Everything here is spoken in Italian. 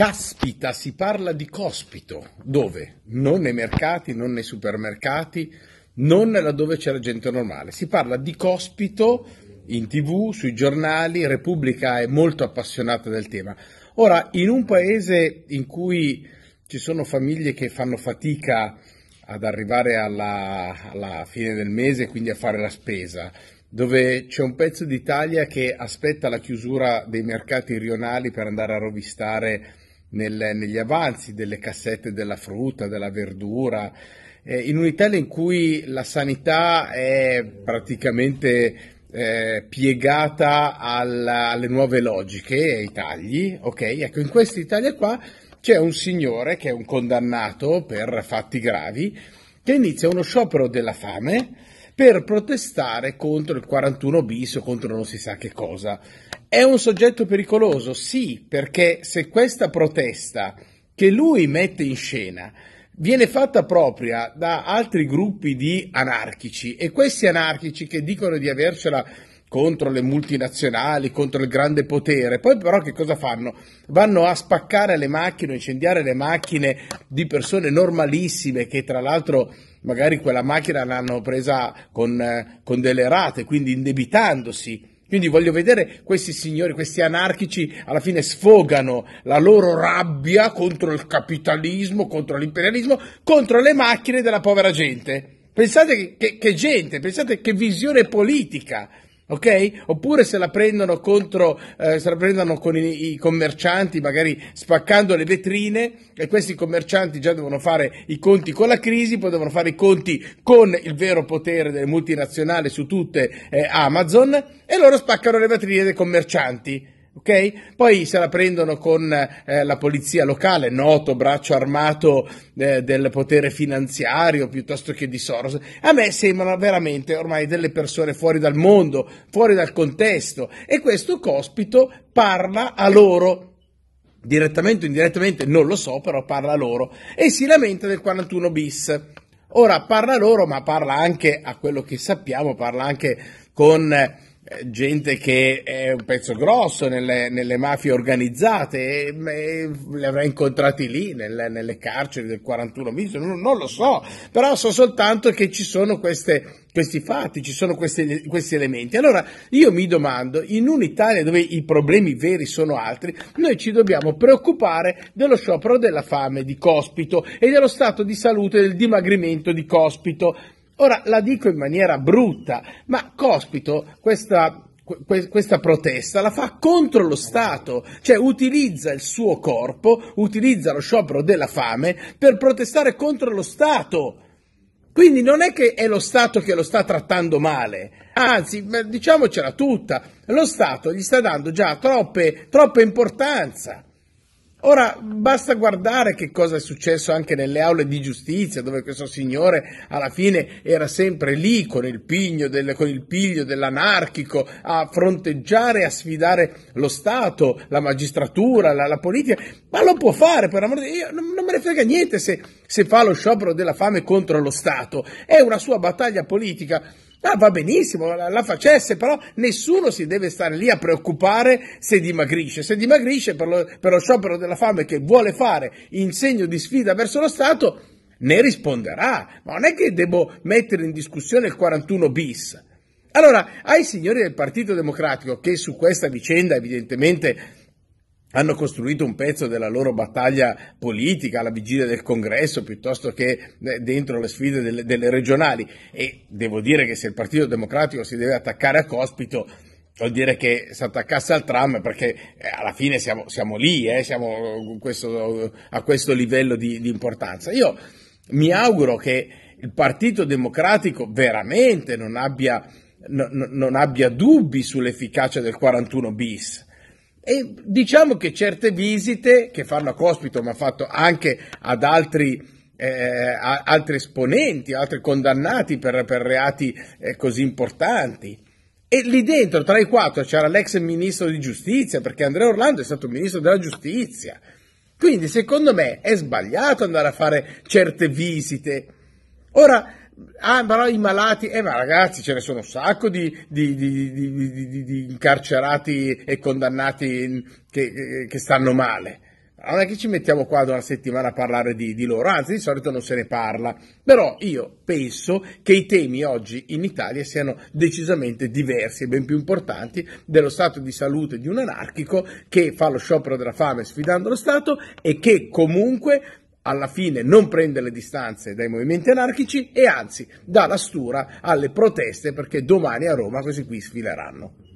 Caspita, si parla di cospito, dove? Non nei mercati, non nei supermercati, non laddove c'è la gente normale. Si parla di cospito in tv, sui giornali, Repubblica è molto appassionata del tema. Ora, in un paese in cui ci sono famiglie che fanno fatica ad arrivare alla, alla fine del mese, quindi a fare la spesa, dove c'è un pezzo d'Italia che aspetta la chiusura dei mercati rionali per andare a rovistare nel, negli avanzi delle cassette della frutta, della verdura, eh, in un'Italia in cui la sanità è praticamente eh, piegata alla, alle nuove logiche, ai tagli, ok? Ecco, in questa Italia qua c'è un signore che è un condannato per fatti gravi che inizia uno sciopero della fame per protestare contro il 41 bis o contro non si sa che cosa. È un soggetto pericoloso, sì, perché se questa protesta che lui mette in scena viene fatta propria da altri gruppi di anarchici e questi anarchici che dicono di avercela contro le multinazionali, contro il grande potere. Poi però che cosa fanno? Vanno a spaccare le macchine, incendiare le macchine di persone normalissime che tra l'altro magari quella macchina l'hanno presa con, eh, con delle rate, quindi indebitandosi. Quindi voglio vedere questi signori, questi anarchici, alla fine sfogano la loro rabbia contro il capitalismo, contro l'imperialismo, contro le macchine della povera gente. Pensate che, che gente, pensate che visione politica ok? Oppure se la prendono contro, eh, se la prendono con i, i, commercianti, magari spaccando le vetrine, e questi commercianti già devono fare i conti con la crisi, poi devono fare i conti con il vero potere delle multinazionali su tutte eh, Amazon, e loro spaccano le vetrine dei commercianti. Okay? Poi se la prendono con eh, la polizia locale, noto braccio armato eh, del potere finanziario piuttosto che di Soros. A me sembrano veramente ormai delle persone fuori dal mondo, fuori dal contesto e questo cospito parla a loro. Direttamente o indirettamente, non lo so, però parla a loro e si lamenta del 41 bis. Ora parla a loro, ma parla anche a quello che sappiamo, parla anche con eh, gente che è un pezzo grosso nelle, nelle mafie organizzate, e, eh, e eh, le avrà incontrati lì nelle, nelle carceri del 41 miso, non, non, lo so, però so soltanto che ci sono queste, questi fatti, ci sono questi, questi elementi. Allora io mi domando, in un'Italia dove i problemi veri sono altri, noi ci dobbiamo preoccupare dello sciopero della fame di Cospito e dello stato di salute del dimagrimento di Cospito Ora la dico in maniera brutta, ma cospito, questa questa protesta la fa contro lo Stato, cioè utilizza il suo corpo, utilizza lo sciopero della fame per protestare contro lo Stato. Quindi non è che è lo Stato che lo sta trattando male, anzi, diciamocela tutta, lo Stato gli sta dando già troppe, troppa importanza. Ora basta guardare che cosa è successo anche nelle aule di giustizia, dove questo signore alla fine era sempre lì con il, del, con il piglio dell'anarchico a fronteggiare, a sfidare lo Stato, la magistratura, la, la politica. Ma lo può fare, per amore di Dio, non, non me ne frega niente se, se fa lo sciopero della fame contro lo Stato. È una sua battaglia politica No, ah, va benissimo, la, la, facesse, però nessuno si deve stare lì a preoccupare se dimagrisce. Se dimagrisce per lo, per lo sciopero della fame che vuole fare in segno di sfida verso lo Stato, ne risponderà. Ma non è che devo mettere in discussione il 41 bis. Allora, ai signori del Partito Democratico, che su questa vicenda evidentemente hanno costruito un pezzo della loro battaglia politica alla vigilia del congresso piuttosto che eh, dentro le sfide delle, delle regionali e devo dire che se il Partito Democratico si deve attaccare a Cospito vuol dire che si attaccasse al tram perché eh, alla fine siamo, siamo lì, eh, siamo eh, questo, a questo livello di, di, importanza. Io mi auguro che il Partito Democratico veramente non abbia, no, no, non abbia dubbi sull'efficacia del 41 bis e diciamo che certe visite che fanno a Cospito, ma fatto anche ad altri eh, altri esponenti, altri condannati per, per reati eh, così importanti. E lì dentro, tra i quattro, c'era l'ex ministro di giustizia, perché Andrea Orlando è stato ministro della giustizia. Quindi, secondo me, è sbagliato andare a fare certe visite. Ora, Ah, però i malati, eh, ma ragazzi, ce ne sono un sacco di, di, di, di incarcerati e condannati che, che stanno male. Non è che ci mettiamo qua da una settimana a parlare di, di, loro, anzi di solito non se ne parla. Però io penso che i temi oggi in Italia siano decisamente diversi e ben più importanti dello stato di salute di un anarchico che fa lo sciopero della fame sfidando lo Stato e che comunque alla fine non prende le distanze dai movimenti anarchici e anzi dà la stura alle proteste perché domani a Roma questi qui sfileranno.